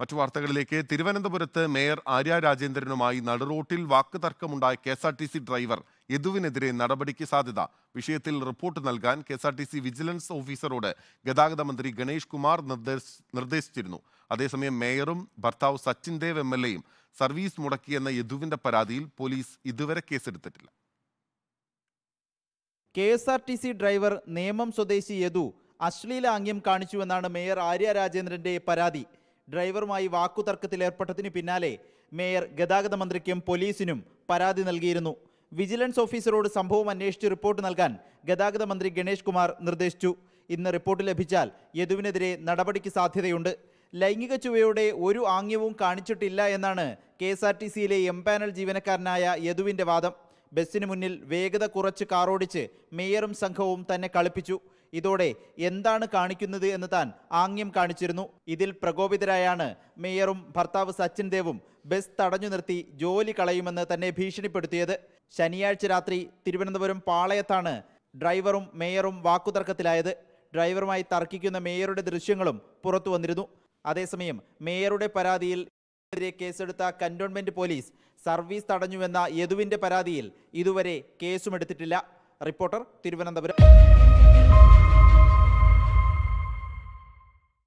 മറ്റു വാർത്തകളിലേക്ക് തിരുവനന്തപുരത്ത് മേയർ ആര്യ രാജേന്ദ്രനുമായി നടുറോട്ടിൽ തർക്കമുണ്ടായ K S R T C driver യദുവിനെതിരെ നടപടിക്ക് സാധ്യത വിഷയത്തിൽ റിപ്പോർട്ട് നൽകാൻ K S R T C vigilance ഓഫീസറോട് ഗതാഗത മന്ത്രി ഗണേഷ് കുമാർ നിർദ്ദേശിച്ചിരുന്നു അതേസമയം മേയറും ഭർത്താവ് സച്ചിൻ ദേവ് എം എൽ എയും സർവീസ് മുടക്കിയെന്ന യദുവിന്റെ പരാതിയിൽ പോലീസ് ഇതുവരെ കേസെടുത്തിട്ടില്ല K S R T C driver Nemam സ്വദേശി യദു അശ്ലീലാംഗ്യം കാണിച്ചുവെന്നാണ് മേയർ ആര്യ രാജേന്ദ്രന്റെ പരാതി ഡ്രൈവറുമായി വാക്കുതർക്കത്തിലേർപ്പെട്ടതിന് പിന്നാലെ മേയർ ഗതാഗത മന്ത്രിക്കും പോലീസിനും പരാതി നൽകിയിരുന്നു വിജിലൻസ് ഓഫീസറോട് സംഭവം അന്വേഷിച്ച് റിപ്പോർട്ട് നൽകാൻ ഗതാഗത മന്ത്രി ഗണേഷ് കുമാർ നിർദ്ദേശിച്ചു ഇന്ന് റിപ്പോർട്ട് ലഭിച്ചാൽ യദുവിനെതിരെ നടപടിക്ക് സാധ്യതയുണ്ട് ലൈംഗിക ചുവയുടെ ഒരു ആംഗ്യവും കാണിച്ചിട്ടില്ല എന്നാണ് കെ എസ് ആർ ടി സിയിലെ എംപാനൽ ജീവനക്കാരനായ യദുവിൻ്റെ വാദം ബസ്സിന് മുന്നിൽ വേഗത കുറച്ച് കാറോടിച്ച് മേയറും സംഘവും തന്നെ കളിപ്പിച്ചു ഇതോടെ എന്താണ് കാണിക്കുന്നത് എന്ന് താൻ ആംഗ്യം കാണിച്ചിരുന്നു ഇതിൽ പ്രകോപിതരായാണ് മേയറും ഭർത്താവ് സച്ചിൻ ദേവും ബസ് തടഞ്ഞു നിർത്തി ജോലി കളയുമെന്ന് തന്നെ ഭീഷണിപ്പെടുത്തിയത് ശനിയാഴ്ച രാത്രി തിരുവനന്തപുരം പാളയത്താണ് ഡ്രൈവറും മേയറും വാക്കുതർക്കത്തിലായത് ഡ്രൈവറുമായി തർക്കിക്കുന്ന മേയറുടെ ദൃശ്യങ്ങളും പുറത്തു വന്നിരുന്നു അതേസമയം മേയറുടെ പരാതിയിൽ എതിരെ കേസെടുത്ത കന്റോൺമെന്റ് പോലീസ് സർവീസ് തടഞ്ഞുവെന്ന യദുവിന്റെ പരാതിയിൽ ഇതുവരെ കേസുമെടുത്തിട്ടില്ല റിപ്പോർട്ടർ തിരുവനന്തപുരം